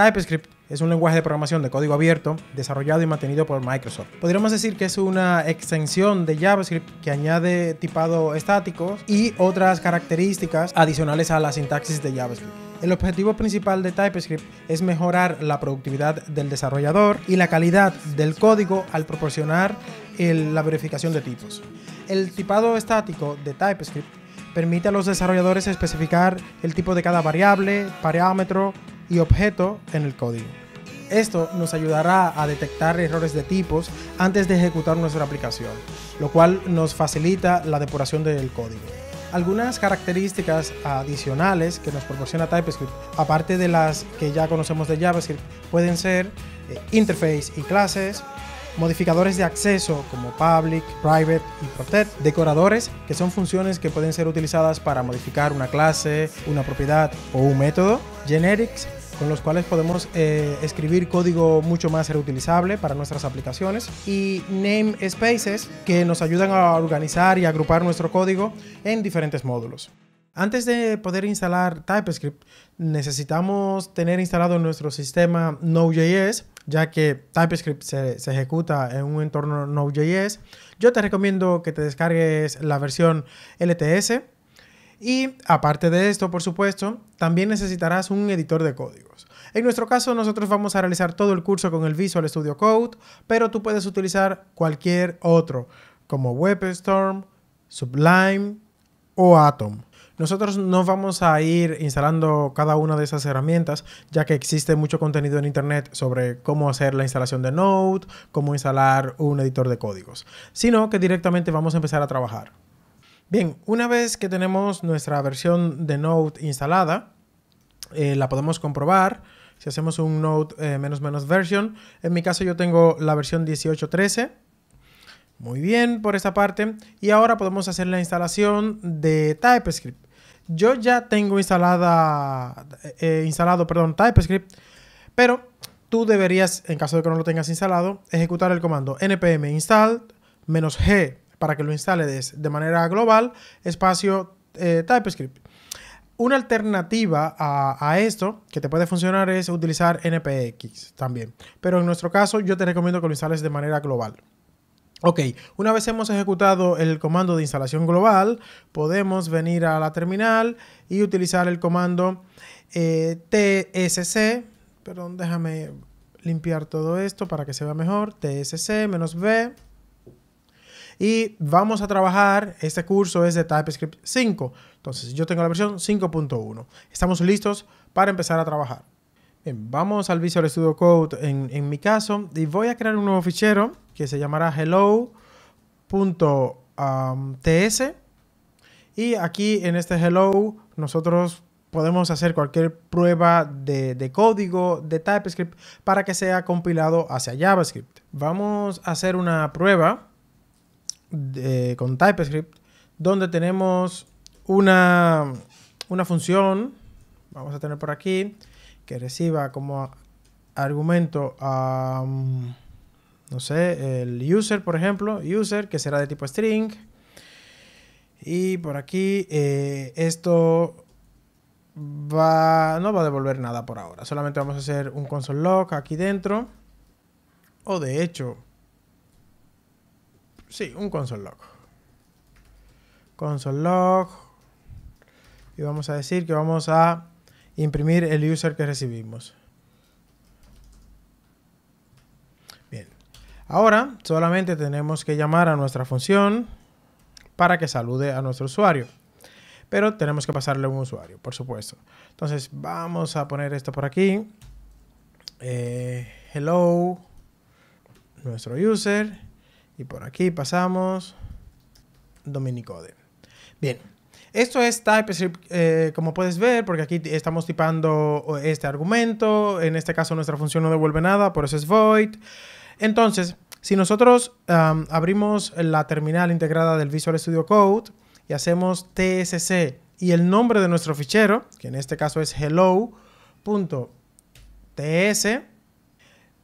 TypeScript es un lenguaje de programación de código abierto desarrollado y mantenido por Microsoft. Podríamos decir que es una extensión de JavaScript que añade tipado estático y otras características adicionales a la sintaxis de JavaScript. El objetivo principal de TypeScript es mejorar la productividad del desarrollador y la calidad del código al proporcionar la verificación de tipos. El tipado estático de TypeScript permite a los desarrolladores especificar el tipo de cada variable, parámetro y objeto en el código. Esto nos ayudará a detectar errores de tipos antes de ejecutar nuestra aplicación, lo cual nos facilita la depuración del código. Algunas características adicionales que nos proporciona TypeScript, aparte de las que ya conocemos de JavaScript, pueden ser eh, interface y clases, modificadores de acceso como public, private y protect, decoradores, que son funciones que pueden ser utilizadas para modificar una clase, una propiedad o un método, generics, con los cuales podemos eh, escribir código mucho más reutilizable para nuestras aplicaciones y namespaces que nos ayudan a organizar y agrupar nuestro código en diferentes módulos. Antes de poder instalar TypeScript, necesitamos tener instalado nuestro sistema Node.js, ya que TypeScript se, se, ejecuta en un entorno Node.js. Yo te recomiendo que te descargues la versión LTS y aparte de esto, por supuesto, también necesitarás un editor de códigos. En nuestro caso, nosotros vamos a realizar todo el curso con el Visual Studio Code, pero tú puedes utilizar cualquier otro, como WebStorm, Sublime o Atom. Nosotros no vamos a ir instalando cada una de esas herramientas, ya que existe mucho contenido en Internet sobre cómo hacer la instalación de Node, cómo instalar un editor de códigos, sino que directamente vamos a empezar a trabajar. Bien, una vez que tenemos nuestra versión de Node instalada, eh, la podemos comprobar. Si hacemos un Node eh, menos menos version, en mi caso yo tengo la versión 18.13. Muy bien por esta parte. Y ahora podemos hacer la instalación de TypeScript. Yo ya tengo instalada, eh, instalado perdón, TypeScript, pero tú deberías, en caso de que no lo tengas instalado, ejecutar el comando npm install menos g para que lo instales de manera global, espacio eh, TypeScript. Una alternativa a, esto que te puede funcionar es utilizar NPX también. Pero en nuestro caso yo te recomiendo que lo instales de manera global. Ok, una vez hemos ejecutado el comando de instalación global, podemos venir a la terminal y utilizar el comando eh, TSC. Perdón, déjame limpiar todo esto para que se vea mejor. tsc -b y vamos a trabajar, este curso es de TypeScript 5. Entonces yo tengo la versión 5.1. Estamos listos para empezar a trabajar. Bien, vamos al Visual Studio Code en, mi caso y voy a crear un nuevo fichero que se llamará hello.ts. Y aquí en este hello nosotros podemos hacer cualquier prueba de, de, código de TypeScript para que sea compilado hacia JavaScript. Vamos a hacer una prueba con TypeScript, donde tenemos una, una función, vamos a tener por aquí, que reciba como argumento a, mm, no sé, el user, por ejemplo, user, que será de tipo string. Y por aquí eh, esto va, no va a devolver nada por ahora. Solamente vamos a hacer un console log aquí dentro. O de hecho, Sí, un console log. Console log. Y vamos a decir que vamos a imprimir el user que recibimos. Bien. Ahora solamente tenemos que llamar a nuestra función para que salude a nuestro usuario. Pero tenemos que pasarle un usuario, por supuesto. Entonces vamos a poner esto por aquí. Eh, hello, nuestro user y por aquí pasamos Dominicode. Bien, esto es TypeScript, eh, como puedes ver, porque aquí estamos tipando este argumento. En este caso nuestra función no devuelve nada, por eso es void. Entonces, si nosotros abrimos la terminal integrada del Visual Studio Code y hacemos tsc y el nombre de nuestro fichero, que en este caso es hello.ts,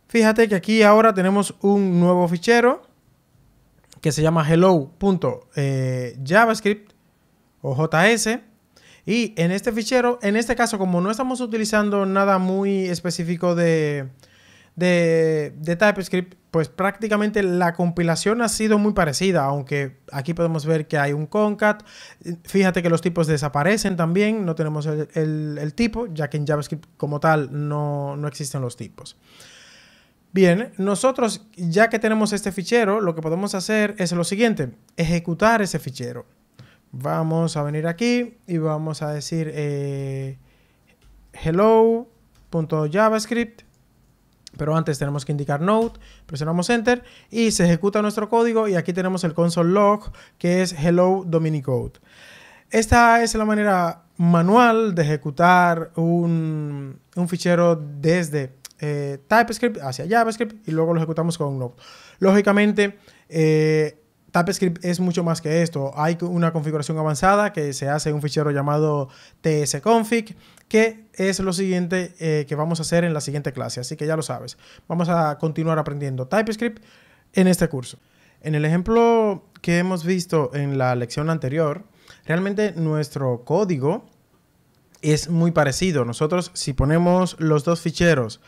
fíjate que aquí ahora tenemos un nuevo fichero que se llama hello.javascript eh, o JS. Y en este fichero, en este caso, como no estamos utilizando nada muy específico de, de, de TypeScript, pues prácticamente la compilación ha sido muy parecida, aunque aquí podemos ver que hay un concat. Fíjate que los tipos desaparecen también, no tenemos el, el, el tipo, ya que en JavaScript como tal no, no existen los tipos. Bien, nosotros ya que tenemos este fichero, lo que podemos hacer es lo siguiente, ejecutar ese fichero. Vamos a venir aquí y vamos a decir eh, hello.javascript, pero antes tenemos que indicar node, presionamos enter y se ejecuta nuestro código y aquí tenemos el console log que es hello dominicode. Esta es la manera manual de ejecutar un, un fichero desde eh, TypeScript hacia JavaScript y luego lo ejecutamos con Node. Lógicamente, eh, TypeScript es mucho más que esto. Hay una configuración avanzada que se hace en un fichero llamado tsconfig, que es lo siguiente eh, que vamos a hacer en la siguiente clase. Así que ya lo sabes. Vamos a continuar aprendiendo TypeScript en este curso. En el ejemplo que hemos visto en la lección anterior, realmente nuestro código es muy parecido. Nosotros si ponemos los dos ficheros,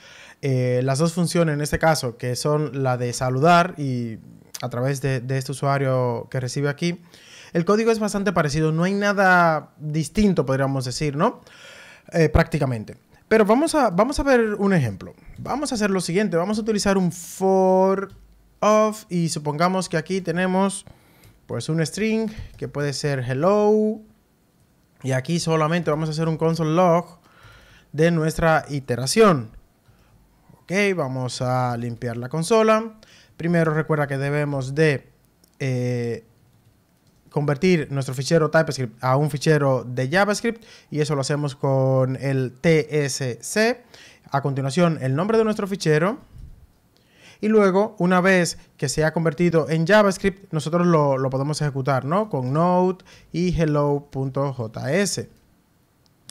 eh, las dos funciones en este caso, que son la de saludar y a través de, este usuario que recibe aquí, el código es bastante parecido, no hay nada distinto, podríamos decir, ¿no? Eh, prácticamente. Pero vamos a, vamos a ver un ejemplo. Vamos a hacer lo siguiente, vamos a utilizar un for of y supongamos que aquí tenemos pues un string que puede ser hello, y aquí solamente vamos a hacer un console log de nuestra iteración. Ok, vamos a limpiar la consola. Primero recuerda que debemos de eh, convertir nuestro fichero TypeScript a un fichero de JavaScript y eso lo hacemos con el TSC. A continuación, el nombre de nuestro fichero y luego, una vez que se ha convertido en JavaScript, nosotros lo, podemos ejecutar, ¿no? Con Node y hello.js.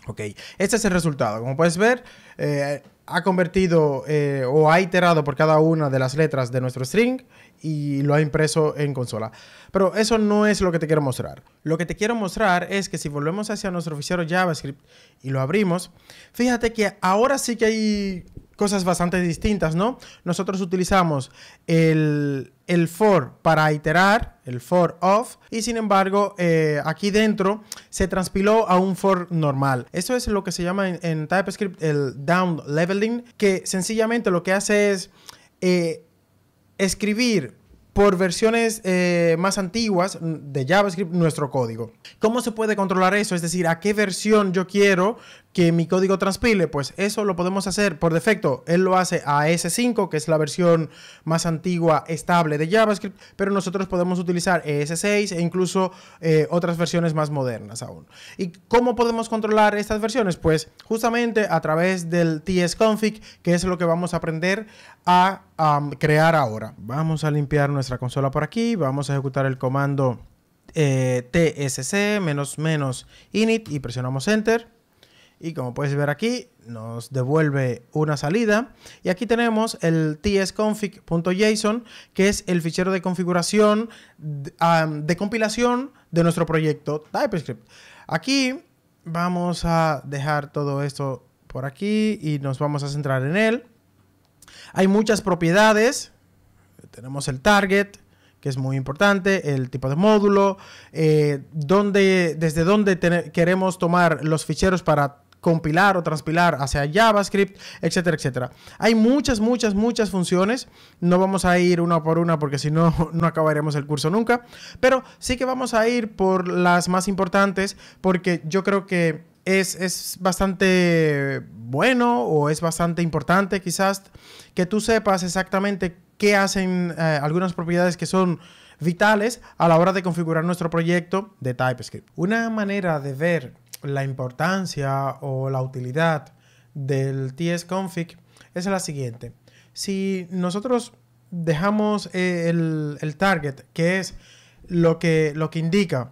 Ok, este es el resultado. Como puedes ver, eh, ha convertido eh, o ha iterado por cada una de las letras de nuestro string y lo ha impreso en consola. Pero eso no es lo que te quiero mostrar. Lo que te quiero mostrar es que si volvemos hacia nuestro fichero JavaScript y lo abrimos, fíjate que ahora sí que hay cosas bastante distintas, ¿no? Nosotros utilizamos el, for para iterar, el for of, y sin embargo eh, aquí dentro se transpiló a un for normal. Eso es lo que se llama en, TypeScript el down leveling, que sencillamente lo que hace es eh, escribir por versiones eh, más antiguas de JavaScript nuestro código. ¿Cómo se puede controlar eso? Es decir, a qué versión yo quiero que mi código transpile, pues eso lo podemos hacer por defecto. Él lo hace a s 5 que es la versión más antigua estable de JavaScript, pero nosotros podemos utilizar ES6 e incluso eh, otras versiones más modernas aún. ¿Y cómo podemos controlar estas versiones? Pues justamente a través del tsconfig, que es lo que vamos a aprender a crear ahora. Vamos a limpiar nuestra consola por aquí, vamos a ejecutar el comando eh, tsc init y presionamos enter y como puedes ver aquí, nos devuelve una salida. Y aquí tenemos el tsconfig.json, que es el fichero de configuración, de, compilación de nuestro proyecto TypeScript. Aquí vamos a dejar todo esto por aquí y nos vamos a centrar en él. Hay muchas propiedades. Tenemos el target, que es muy importante, el tipo de módulo, eh, donde, desde dónde queremos tomar los ficheros para compilar o transpilar hacia JavaScript, etcétera, etcétera. Hay muchas, muchas, muchas funciones. No vamos a ir una por una porque si no, no acabaremos el curso nunca. Pero sí que vamos a ir por las más importantes porque yo creo que es, bastante bueno o es bastante importante quizás que tú sepas exactamente qué hacen eh, algunas propiedades que son vitales a la hora de configurar nuestro proyecto de TypeScript. Una manera de ver la importancia o la utilidad del tsconfig es la siguiente. Si nosotros dejamos eh, el, el target, que es lo que, lo que indica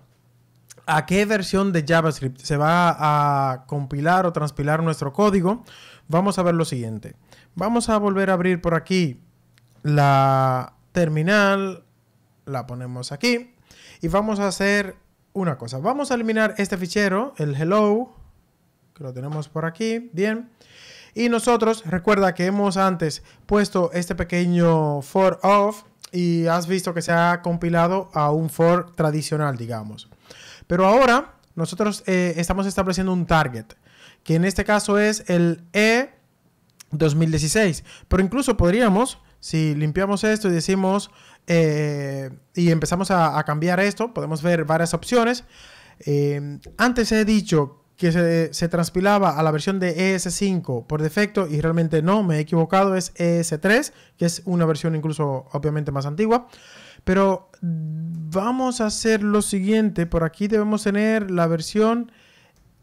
a qué versión de JavaScript se va a compilar o transpilar nuestro código, vamos a ver lo siguiente. Vamos a volver a abrir por aquí la terminal, la ponemos aquí y vamos a hacer una cosa. Vamos a eliminar este fichero, el hello, que lo tenemos por aquí. Bien. Y nosotros, recuerda que hemos antes puesto este pequeño for of y has visto que se ha compilado a un for tradicional, digamos. Pero ahora nosotros eh, estamos estableciendo un target, que en este caso es el E 2016. Pero incluso podríamos si limpiamos esto y decimos eh, y empezamos a, cambiar esto, podemos ver varias opciones. Eh, antes he dicho que se, transpilaba a la versión de ES5 por defecto y realmente no, me he equivocado, es e ES3, que es una versión incluso obviamente más antigua. Pero vamos a hacer lo siguiente, por aquí debemos tener la versión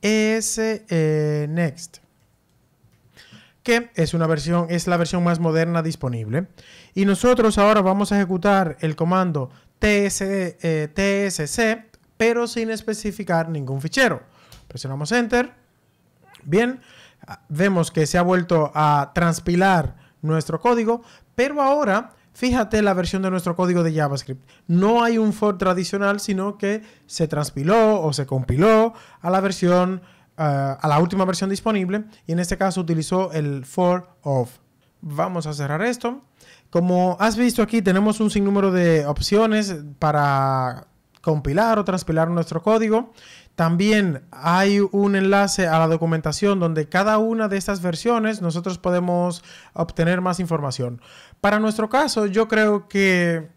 ES eh, Next que es una versión, es la versión más moderna disponible. Y nosotros ahora vamos a ejecutar el comando ts, e, eh, tsc, pero sin especificar ningún fichero. Presionamos Enter. Bien, ah, vemos que se ha vuelto a transpilar nuestro código, pero ahora fíjate la versión de nuestro código de JavaScript. No hay un for tradicional, sino que se transpiló o se compiló a la versión eh, a la última versión disponible y en este caso utilizó el for of. Vamos a cerrar esto. Como has visto aquí tenemos un sinnúmero de opciones para compilar o transpilar nuestro código. También hay un enlace a la documentación donde cada una de estas versiones nosotros podemos obtener más información. Para nuestro caso yo creo que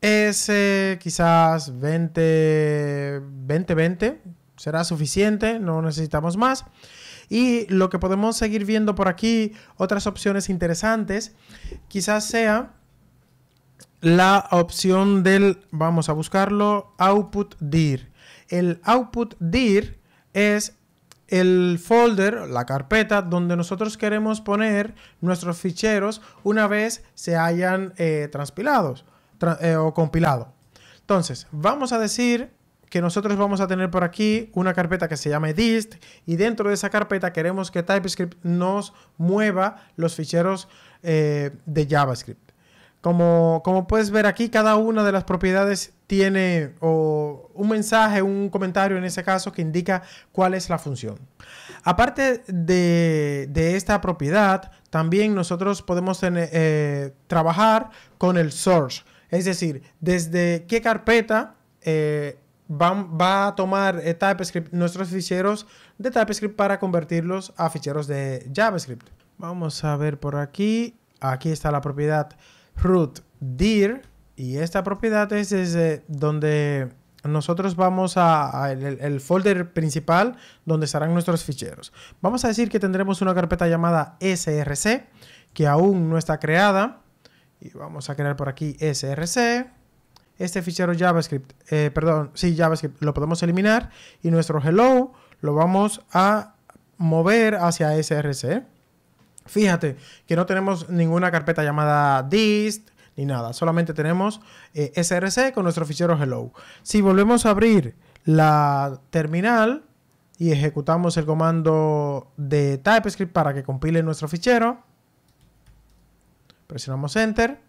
es quizás 20, 2020 será suficiente, no necesitamos más. Y lo que podemos seguir viendo por aquí, otras opciones interesantes, quizás sea la opción del, vamos a buscarlo, output dir. El output dir es el folder, la carpeta donde nosotros queremos poner nuestros ficheros una vez se hayan eh, transpilados transpilado eh, o compilado. Entonces, vamos a decir que nosotros vamos a tener por aquí una carpeta que se llama dist y dentro de esa carpeta queremos que TypeScript nos mueva los ficheros eh, de JavaScript. Como, puedes ver aquí, cada una de las propiedades tiene un mensaje, un comentario en ese caso que indica cuál es la función. Aparte de, esta propiedad, también nosotros podemos eh, trabajar con el source, es decir, desde qué carpeta eh, va, a tomar TypeScript, nuestros ficheros de TypeScript para convertirlos a ficheros de JavaScript. Vamos a ver por aquí. Aquí está la propiedad root dir y esta propiedad es donde nosotros vamos a, el, el, folder principal donde estarán nuestros ficheros. Vamos a decir que tendremos una carpeta llamada src que aún no está creada y vamos a crear por aquí src este fichero JavaScript, eh, perdón, sí, JavaScript, lo podemos eliminar y nuestro hello lo vamos a mover hacia src. Fíjate que no tenemos ninguna carpeta llamada dist ni nada, solamente tenemos eh, src con nuestro fichero hello. Si volvemos a abrir la terminal y ejecutamos el comando de TypeScript para que compile nuestro fichero, presionamos enter,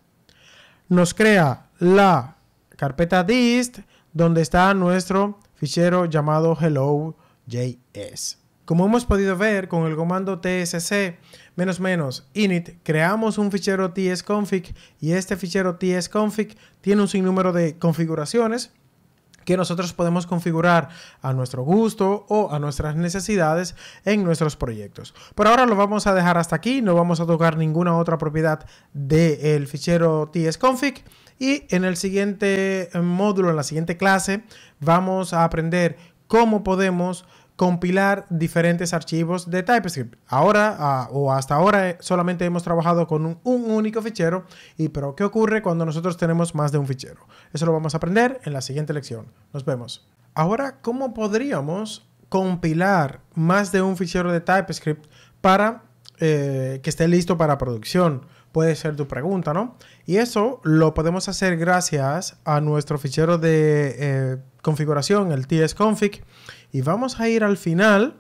nos crea la carpeta dist, donde está nuestro fichero llamado hello.js. Como hemos podido ver con el comando tsc "-init", creamos un fichero tsconfig y este fichero tsconfig tiene un sinnúmero de configuraciones que nosotros podemos configurar a nuestro gusto o a nuestras necesidades en nuestros proyectos. Por ahora lo vamos a dejar hasta aquí, no vamos a tocar ninguna otra propiedad del fichero tsconfig y en el siguiente módulo, en la siguiente clase, vamos a aprender cómo podemos compilar diferentes archivos de TypeScript. Ahora ah, o hasta ahora eh, solamente hemos trabajado con un, único fichero, y pero ¿qué ocurre cuando nosotros tenemos más de un fichero? Eso lo vamos a aprender en la siguiente lección. Nos vemos. Ahora, ¿cómo podríamos compilar más de un fichero de TypeScript para eh, que esté listo para producción? Puede ser tu pregunta, ¿no? Y eso lo podemos hacer gracias a nuestro fichero de eh, configuración, el tsconfig, y vamos a ir al final.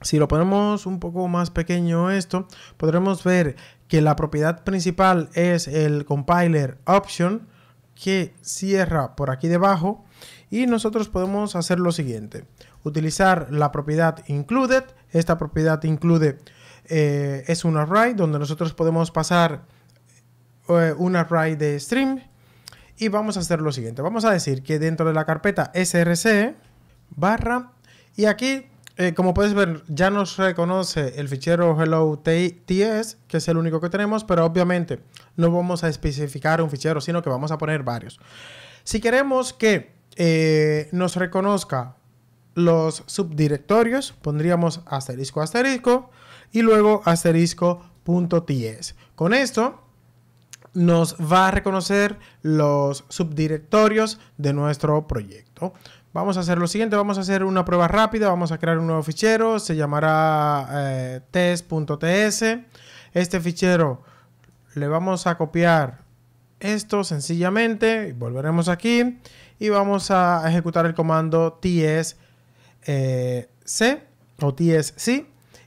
Si lo ponemos un poco más pequeño esto, podremos ver que la propiedad principal es el compiler option que cierra por aquí debajo y nosotros podemos hacer lo siguiente. Utilizar la propiedad included. Esta propiedad include eh, es un array donde nosotros podemos pasar eh, un array de stream y vamos a hacer lo siguiente. Vamos a decir que dentro de la carpeta src barra. Y aquí, eh, como puedes ver, ya nos reconoce el fichero hello ts, que es el único que tenemos, pero obviamente no vamos a especificar un fichero, sino que vamos a poner varios. Si queremos que eh, nos reconozca los subdirectorios, pondríamos asterisco asterisco y luego asterisco Con esto nos va a reconocer los subdirectorios de nuestro proyecto. Vamos a hacer lo siguiente, vamos a hacer una prueba rápida, vamos a crear un nuevo fichero, se llamará eh, test.ts. Este fichero le vamos a copiar esto sencillamente, volveremos aquí y vamos a ejecutar el comando tsc eh, o tsc.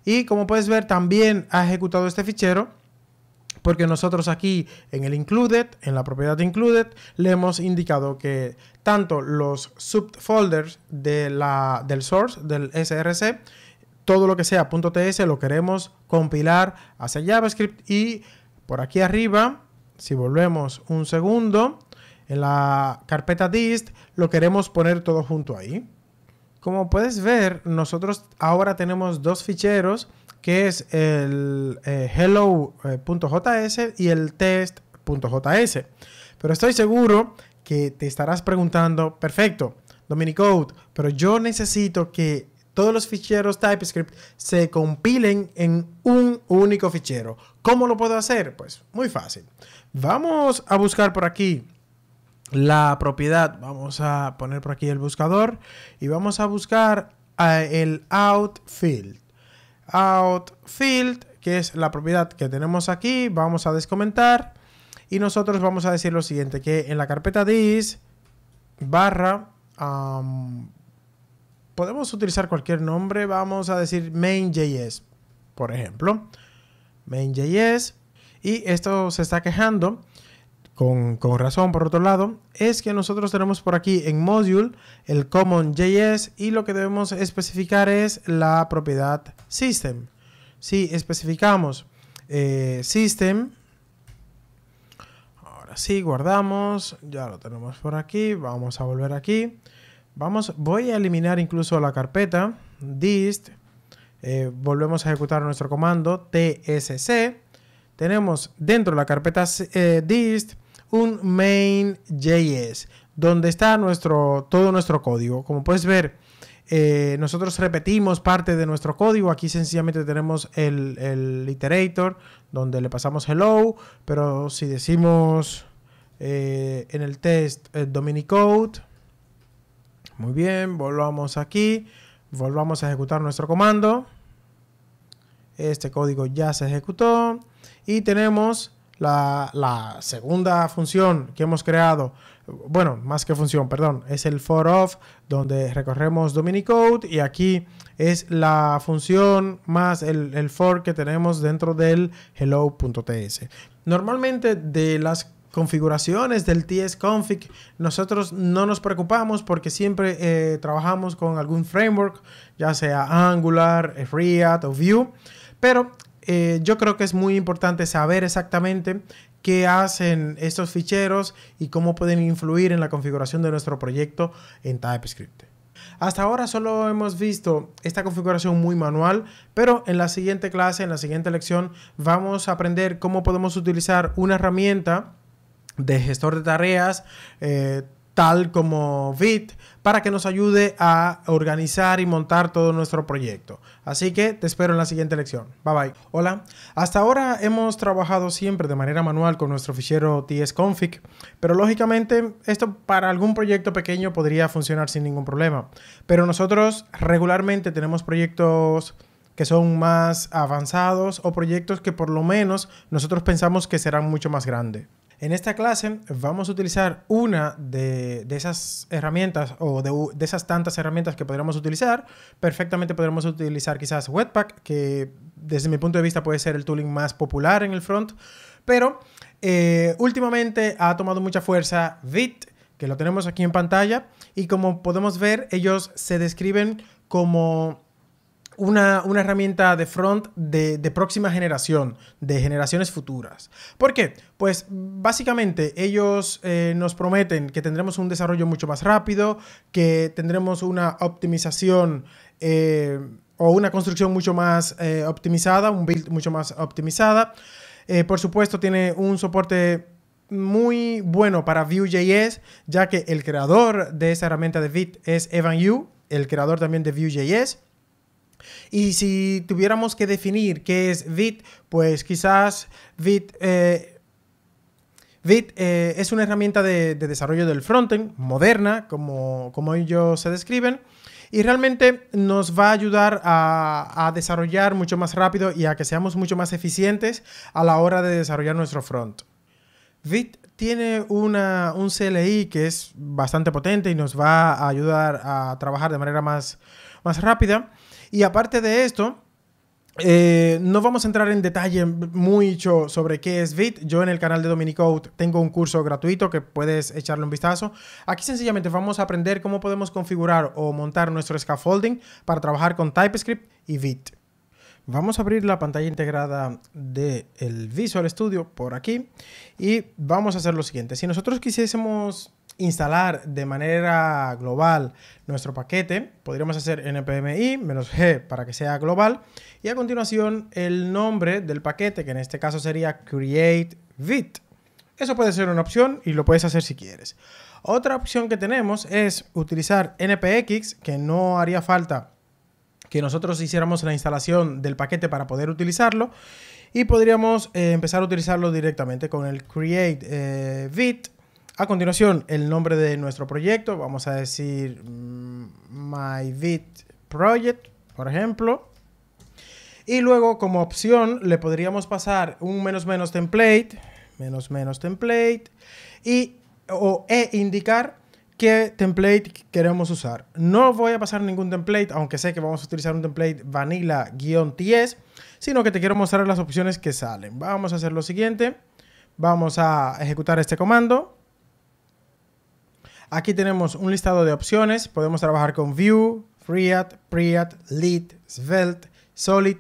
Y como puedes ver, también ha ejecutado este fichero porque nosotros aquí en el included, en la propiedad included, le hemos indicado que tanto los subfolders de la, del source, del src, todo lo que sea .ts lo queremos compilar hacia JavaScript y por aquí arriba, si volvemos un segundo, en la carpeta dist lo queremos poner todo junto ahí. Como puedes ver, nosotros ahora tenemos dos ficheros que es el eh, hello.js eh, y el test.js. Pero estoy seguro que te estarás preguntando, perfecto, Dominicode, pero yo necesito que todos los ficheros TypeScript se compilen en un único fichero. ¿Cómo lo puedo hacer? Pues muy fácil. Vamos a buscar por aquí la propiedad. Vamos a poner por aquí el buscador y vamos a buscar eh, el outfield. Outfield, que es la propiedad que tenemos aquí. Vamos a descomentar y nosotros vamos a decir lo siguiente, que en la carpeta dis barra, podemos utilizar cualquier nombre, vamos a decir main.js, por ejemplo, main.js, y esto se está quejando. Con, razón, por otro lado, es que nosotros tenemos por aquí en module el common.js y lo que debemos especificar es la propiedad system. Si especificamos eh, system, si guardamos. Ya lo tenemos por aquí. Vamos a volver aquí. Vamos, voy a eliminar incluso la carpeta. Dist. Eh, volvemos a ejecutar nuestro comando tsc. Tenemos dentro de la carpeta eh, dist un main.js donde está nuestro, todo nuestro código. Como puedes ver, eh, nosotros repetimos parte de nuestro código. Aquí sencillamente tenemos el, iterator donde le pasamos hello, pero si decimos eh, en el test eh, dominicode, muy bien, volvamos aquí, volvamos a ejecutar nuestro comando. Este código ya se ejecutó y tenemos la, segunda función que hemos creado, bueno, más que función, perdón, es el for off, donde recorremos Dominicode y aquí es la función más el, for que tenemos dentro del hello.ts. Normalmente de las configuraciones del tsconfig, nosotros no nos preocupamos porque siempre eh, trabajamos con algún framework, ya sea Angular, React o Vue, pero eh, yo creo que es muy importante saber exactamente qué hacen estos ficheros y cómo pueden influir en la configuración de nuestro proyecto en TypeScript. Hasta ahora solo hemos visto esta configuración muy manual, pero en la siguiente clase, en la siguiente lección, vamos a aprender cómo podemos utilizar una herramienta de gestor de tareas, eh, tal como Vit, para que nos ayude a organizar y montar todo nuestro proyecto. Así que te espero en la siguiente lección. Bye bye. Hola, hasta ahora hemos trabajado siempre de manera manual con nuestro fichero TS-Config, pero lógicamente esto para algún proyecto pequeño podría funcionar sin ningún problema. Pero nosotros regularmente tenemos proyectos que son más avanzados o proyectos que por lo menos nosotros pensamos que serán mucho más grandes. En esta clase vamos a utilizar una de, de esas herramientas o de, de, esas tantas herramientas que podríamos utilizar. Perfectamente podremos utilizar quizás Webpack, que desde mi punto de vista puede ser el tooling más popular en el front, pero eh, últimamente ha tomado mucha fuerza Vit, que lo tenemos aquí en pantalla, y como podemos ver, ellos se describen como una, herramienta de front de, próxima generación, de generaciones futuras. ¿Por qué? Pues básicamente ellos eh, nos prometen que tendremos un desarrollo mucho más rápido, que tendremos una optimización... Eh, o una construcción mucho más eh, optimizada, un build mucho más optimizada. por supuesto, tiene un soporte muy bueno para Vue.js, ya que el creador de esa herramienta de Vite es Evan You el creador también de Vue.js. Y si tuviéramos que definir qué es Vit, pues quizás Vit... Eh, eh, es una herramienta de, desarrollo del frontend, moderna, como, ellos se describen, y realmente nos va a ayudar a, desarrollar mucho más rápido y a que seamos mucho más eficientes a la hora de desarrollar nuestro front. Vit tiene un CLI que es bastante potente y nos va a ayudar a trabajar de manera más rápida. Y aparte de esto, eh, no vamos a entrar en detalle mucho sobre qué es VIT. Yo en el canal de Dominicode tengo un curso gratuito que puedes echarle un vistazo. Aquí sencillamente vamos a aprender cómo podemos configurar o montar nuestro scaffolding para trabajar con TypeScript y VIT. Vamos a abrir la pantalla integrada del Visual Studio por aquí y vamos a hacer lo siguiente. Si nosotros quisiésemos instalar de manera global nuestro paquete, podríamos hacer npmi "-g", para que sea global, y a continuación el nombre del paquete, que en este caso sería createVit. Eso puede ser una opción y lo puedes hacer si quieres. Otra opción que tenemos es utilizar npx, que no haría falta que nosotros hiciéramos la instalación del paquete para poder utilizarlo, y podríamos eh, empezar a utilizarlo directamente con el create Vit eh, a continuación, el nombre de nuestro proyecto. Vamos a decir mm, MyVid Project, por ejemplo. Y luego, como opción, le podríamos pasar un menos menos template, menos menos template, y o e indicar qué template queremos usar. No voy a pasar ningún template, aunque sé que vamos a utilizar un template vanilla-ts, sino que te quiero mostrar las opciones que salen. Vamos a hacer lo siguiente. Vamos a ejecutar este comando. Aquí tenemos un listado de opciones. Podemos trabajar con Vue, React, Preact, Lead, Svelte, Solid,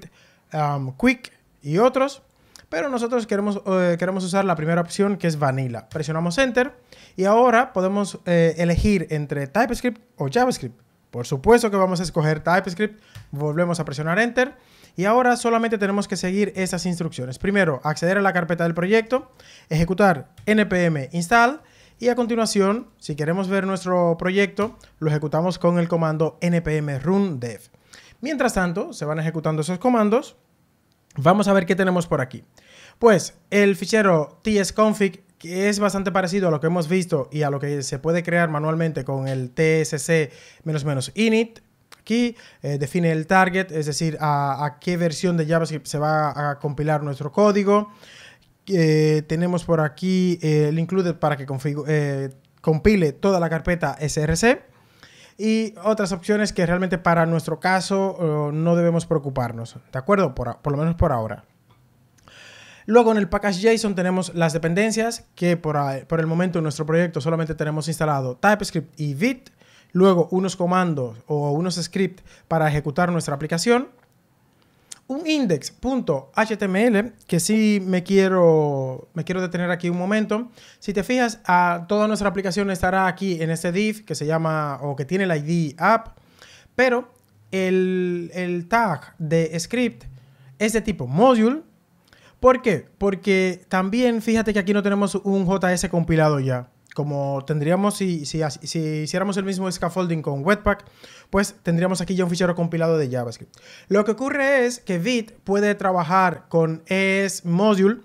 um, Quick y otros. Pero nosotros queremos, eh, queremos usar la primera opción que es Vanilla. Presionamos Enter y ahora podemos eh, elegir entre TypeScript o JavaScript. Por supuesto que vamos a escoger TypeScript. Volvemos a presionar Enter. Y ahora solamente tenemos que seguir esas instrucciones. Primero, acceder a la carpeta del proyecto, ejecutar npm install y a continuación, si queremos ver nuestro proyecto, lo ejecutamos con el comando npm run dev. Mientras tanto, se van ejecutando esos comandos. Vamos a ver qué tenemos por aquí. Pues el fichero tsconfig, que es bastante parecido a lo que hemos visto y a lo que se puede crear manualmente con el tsc-init, aquí, eh, define el target, es decir, a, a, qué versión de JavaScript se va a compilar nuestro código. Eh, tenemos por aquí eh, el included para que eh, compile toda la carpeta src y otras opciones que realmente para nuestro caso no debemos preocuparnos, ¿de acuerdo? Por, lo menos por ahora. Luego en el package JSON tenemos las dependencias, que por, por el momento en nuestro proyecto solamente tenemos instalado TypeScript y Vit, luego unos comandos o unos scripts para ejecutar nuestra aplicación, un index.html que sí me quiero, me quiero detener aquí un momento. Si te fijas, a toda nuestra aplicación estará aquí en este div que se llama o que tiene el ID app, pero el, el tag de script es de tipo module. ¿Por qué? Porque también fíjate que aquí no tenemos un JS compilado ya como tendríamos si, hiciéramos el mismo scaffolding con Webpack, pues tendríamos aquí ya un fichero compilado de JavaScript. Lo que ocurre es que Vit puede trabajar con ES Module,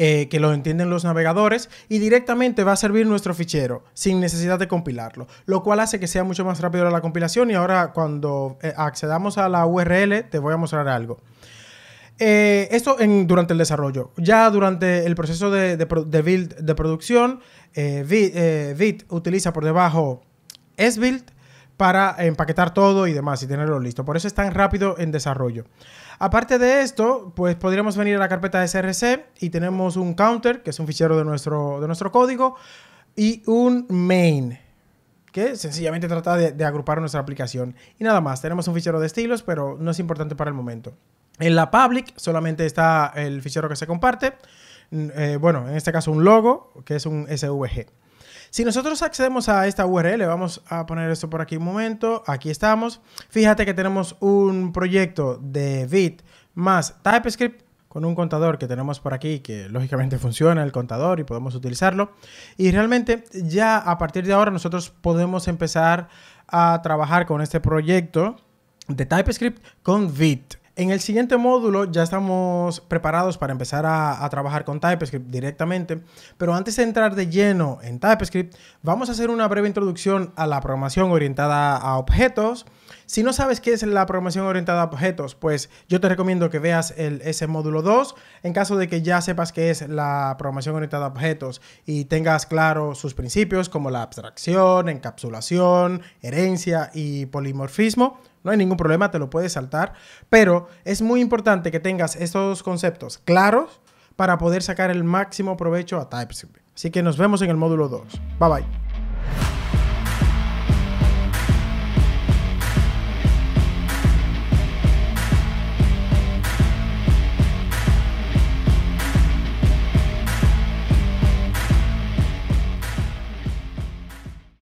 eh, que lo entienden los navegadores, y directamente va a servir nuestro fichero sin necesidad de compilarlo, lo cual hace que sea mucho más rápido la compilación. Y ahora cuando eh, accedamos a la URL, te voy a mostrar algo. Eh, esto en, durante el desarrollo. Ya durante el proceso de, build de producción, eh, eh, Vit, utiliza por debajo sbuild para empaquetar todo y demás y tenerlo listo. Por eso es tan rápido en desarrollo. Aparte de esto, pues podríamos venir a la carpeta SRC y tenemos un counter, que es un fichero de nuestro, de nuestro código, y un main, que sencillamente trata de agrupar nuestra aplicación. Y nada más, tenemos un fichero de estilos, pero no es importante para el momento. En la public solamente está el fichero que se comparte. Eh, bueno, en este caso un logo, que es un SVG. Si nosotros accedemos a esta URL, vamos a poner esto por aquí un momento. Aquí estamos. Fíjate que tenemos un proyecto de Vit más TypeScript con un contador que tenemos por aquí, que lógicamente funciona el contador y podemos utilizarlo. Y realmente ya a partir de ahora nosotros podemos empezar a trabajar con este proyecto de TypeScript con Vite. En el siguiente módulo ya estamos preparados para empezar a, trabajar con TypeScript directamente, pero antes de entrar de lleno en TypeScript, vamos a hacer una breve introducción a la programación orientada a objetos. Si no sabes qué es la programación orientada a objetos, pues yo te recomiendo que veas el, ese módulo 2. En caso de que ya sepas qué es la programación orientada a objetos y tengas claro sus principios como la abstracción, encapsulación, herencia y polimorfismo, no hay ningún problema, te lo puedes saltar, pero es muy importante que tengas estos conceptos claros para poder sacar el máximo provecho a TypeScript. Así que nos vemos en el módulo 2. Bye bye.